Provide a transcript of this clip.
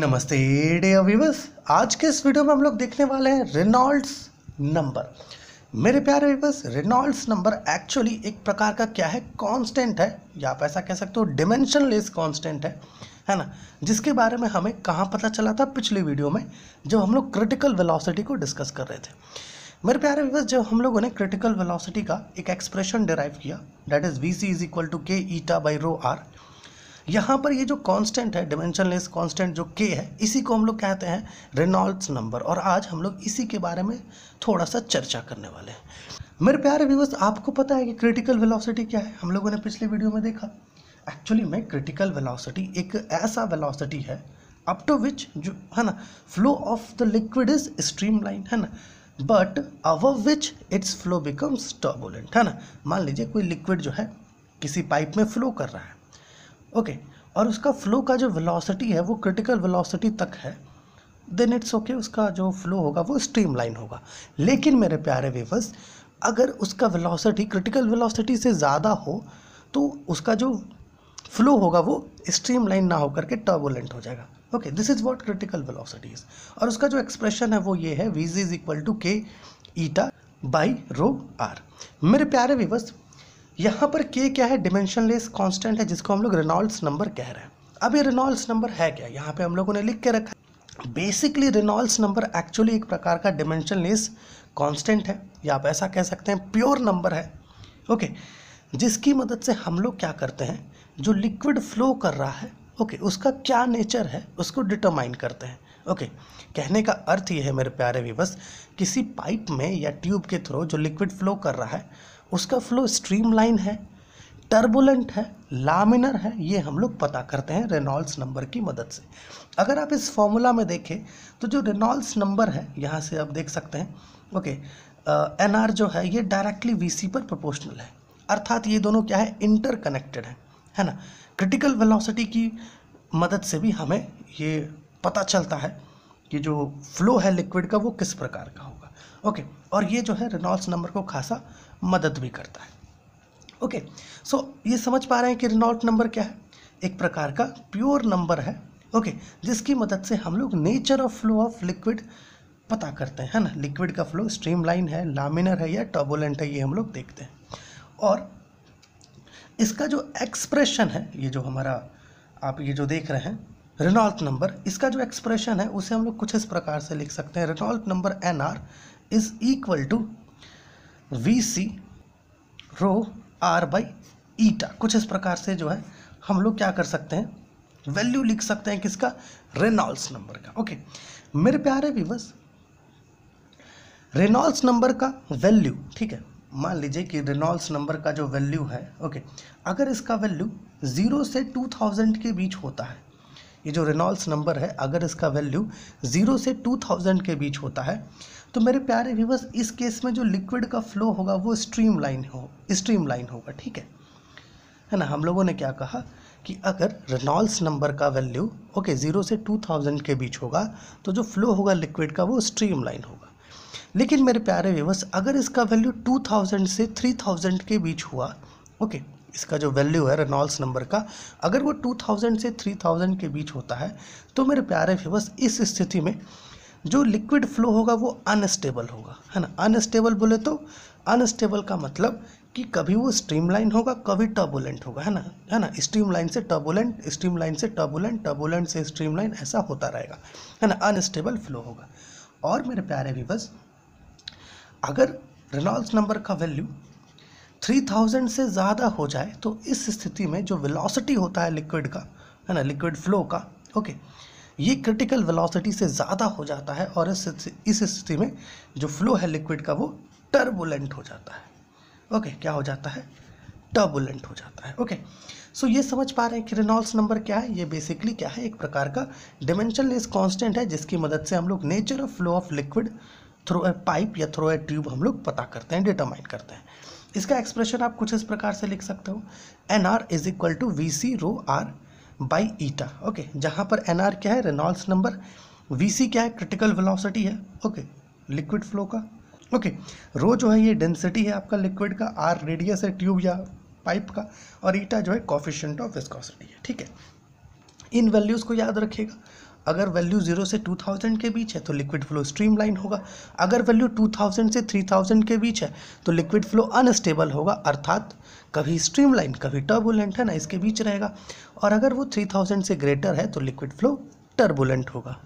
नमस्ते day viewers आज के इस वीडियो में हम लोग देखने वाले हैं रेनॉल्ड्स नंबर मेरे प्यारे व्यूवर्स रेनॉल्ड्स नंबर एक्चुअली एक प्रकार का क्या है कांस्टेंट है या आप ऐसा कह सकते हो डिमेंशन लेस कॉन्स्टेंट है है ना जिसके बारे में हमें कहाँ पता चला था पिछली वीडियो में जब हम लोग क्रिटिकल वेलोसिटी को डिस्कस कर रहे थे मेरे प्यारे व्यूवर्स जब हम लोगों ने क्रिटिकल वेलोसिटी का एक एक्सप्रेशन डिराइव किया that is V C is equal to K eta by rho are यहाँ पर ये जो कांस्टेंट है डिमेंशनलेस कांस्टेंट जो के है इसी को हम लोग कहते हैं रेनॉल्ड्स नंबर और आज हम लोग इसी के बारे में थोड़ा सा चर्चा करने वाले हैं मेरे प्यारे व्यूवर्स आपको पता है कि क्रिटिकल वेलोसिटी क्या है हम लोगों ने पिछले वीडियो में देखा एक्चुअली में क्रिटिकल वेलोसिटी एक ऐसा वेलोसिटी है अप टू विच जो है ना flow of the liquid is streamline है ना बट अव which its flow becomes turbulent है ना मान लीजिए कोई लिक्विड जो है किसी पाइप में फ्लो कर रहा है ओके okay. और उसका फ्लो का जो वेलोसिटी है वो क्रिटिकल वेलोसिटी तक है देन इट्स ओके उसका जो फ्लो होगा वो स्ट्रीम लाइन होगा लेकिन मेरे प्यारे वेवर्स अगर उसका वेलोसिटी क्रिटिकल वेलोसिटी से ज़्यादा हो तो उसका जो फ्लो होगा वो स्ट्रीम लाइन ना होकर के टर्बुलेंट हो जाएगा okay this is what critical velocity is और उसका जो एक्सप्रेशन है वो ये है वीज is equal to K eta by rho are मेरे प्यारे विवस यहाँ पर के क्या है डिमेंशनलेस कांस्टेंट है जिसको हम लोग रेनॉल्ड्स नंबर कह रहे हैं अब ये रेनॉल्ड्स नंबर है क्या यहाँ पे हम लोगों ने लिख के रखा बेसिकली रेनॉल्ड्स नंबर एक्चुअली एक प्रकार का डिमेंशनलेस कांस्टेंट है या आप ऐसा कह सकते हैं प्योर नंबर है ओके जिसकी मदद से हम लोग क्या करते हैं जो लिक्विड फ्लो कर रहा है ओके उसका क्या नेचर है उसको डिटरमाइन करते हैं ओके कहने का अर्थ यह है मेरे प्यारे विवस किसी पाइप में या ट्यूब के थ्रू जो लिक्विड फ्लो कर रहा है उसका फ्लो स्ट्रीमलाइन है टर्बुलेंट है लामिनर है ये हम लोग पता करते हैं रेनॉल्ड्स नंबर की मदद से अगर आप इस फॉर्मूला में देखें तो जो रेनॉल्ड्स नंबर है यहाँ से आप देख सकते हैं ओके एन आर जो है ये डायरेक्टली वी सी पर प्रोपोर्शनल है अर्थात ये दोनों क्या है इंटरकनेक्टेड है है ना क्रिटिकल वेलोसिटी की मदद से भी हमें ये पता चलता है कि जो फ्लो है लिक्विड का वो किस प्रकार का होगा ओके और ये जो है रेनॉल्ड्स नंबर को खासा मदद भी करता है ओके सो ये समझ पा रहे हैं कि रिनॉल्ट नंबर क्या है एक प्रकार का प्योर नंबर है ओके okay, जिसकी मदद से हम लोग nature of flow of liquid पता करते हैं ना लिक्विड का फ्लो स्ट्रीमलाइन है लामिनर है या टर्बुलेंट है ये हम लोग देखते हैं और इसका जो एक्सप्रेशन है ये जो हमारा आप ये जो देख रहे हैं रिनॉल्ट नंबर इसका जो एक्सप्रेशन है उसे हम लोग कुछ इस प्रकार से लिख सकते हैं Reynolds number N R is equal to V C rho R by eta कुछ इस प्रकार से जो है हम लोग क्या कर सकते हैं वैल्यू लिख सकते हैं किसका रेनॉल्स नंबर का ओके मेरे प्यारे विवस रेनॉल्स नंबर का वैल्यू ठीक है मान लीजिए कि रेनॉल्स नंबर का जो वैल्यू है ओके अगर इसका वैल्यू ज़ीरो से टू थाउजेंड के बीच होता है ये जो रेनॉल्स नंबर है अगर इसका वैल्यू ज़ीरो से टू थाउजेंड के बीच होता है तो मेरे प्यारे व्यूवर्स इस केस में जो लिक्विड का फ्लो होगा वो स्ट्रीम लाइन हो स्ट्रीम लाइन होगा ठीक है है ना हम लोगों ने क्या कहा कि अगर रेनॉल्स नंबर का वैल्यू ओके ज़ीरो से टू थाउजेंड के बीच होगा तो जो फ्लो होगा लिक्विड का वो स्ट्रीम लाइन होगा लेकिन मेरे प्यारे व्यूवर्स अगर इसका वैल्यू टू थाउजेंड से थ्री थाउजेंड के बीच हुआ ओके okay, इसका जो वैल्यू है रेनॉल्स नंबर का अगर वो 2000 से 3000 के बीच होता है तो मेरे प्यारे फेवर्स इस स्थिति में जो लिक्विड फ्लो होगा वो अनस्टेबल होगा है ना अनस्टेबल बोले तो अनस्टेबल का मतलब कि कभी वो स्ट्रीमलाइन होगा कभी टर्बुलेंट होगा है ना है ना स्ट्रीमलाइन से टर्बुलेंट स्ट्रीमलाइन से टर्बुलेंट टर्बुलेंट से स्ट्रीमलाइन ऐसा होता रहेगा है ना अनस्टेबल फ्लो होगा और मेरे प्यारे व्यूवर्स अगर रेनॉल्ड्स नंबर का वैल्यू 3000 से ज़्यादा हो जाए तो इस स्थिति में जो वेलोसिटी होता है लिक्विड का है ना लिक्विड फ्लो का ओके ये क्रिटिकल वेलोसिटी से ज़्यादा हो जाता है और इस इस स्थिति में जो फ्लो है लिक्विड का वो टर्बुलेंट हो जाता है ओके क्या हो जाता है टर्बुलेंट हो जाता है ओके सो ये समझ पा रहे हैं कि रेनॉल्स नंबर क्या है ये बेसिकली क्या है एक प्रकार का डिमेंशन लेस कॉन्स्टेंट है जिसकी मदद से हम लोग nature of flow of liquid through a pipe या थ्रो ए ट्यूब हम लोग पता करते हैं डिटरमाइन करते हैं इसका एक्सप्रेशन आप कुछ इस प्रकार से लिख सकते हो N R is equal to V C rho R by eta okay जहाँ पर एन आर क्या है रेनॉल्ड्स नंबर वी सी क्या है क्रिटिकल वेलोसिटी है ओके लिक्विड फ्लो का ओके रो जो है ये डेंसिटी है आपका लिक्विड का आर रेडियस है ट्यूब या पाइप का और ईटा जो है कॉफिशेंट ऑफ विस्कॉसिटी है ठीक है इन वैल्यूज़ को याद रखिएगा अगर वैल्यू जीरो से टू थाउजेंड के बीच है तो लिक्विड फ्लो स्ट्रीमलाइन होगा अगर वैल्यू टू थाउजेंड से थ्री थाउजेंड के बीच है तो लिक्विड फ्लो अनस्टेबल होगा अर्थात कभी स्ट्रीमलाइन कभी टर्बुलेंट है ना इसके बीच रहेगा और अगर वो थ्री थाउजेंड से ग्रेटर है तो लिक्विड फ्लो टर्बुलेंट होगा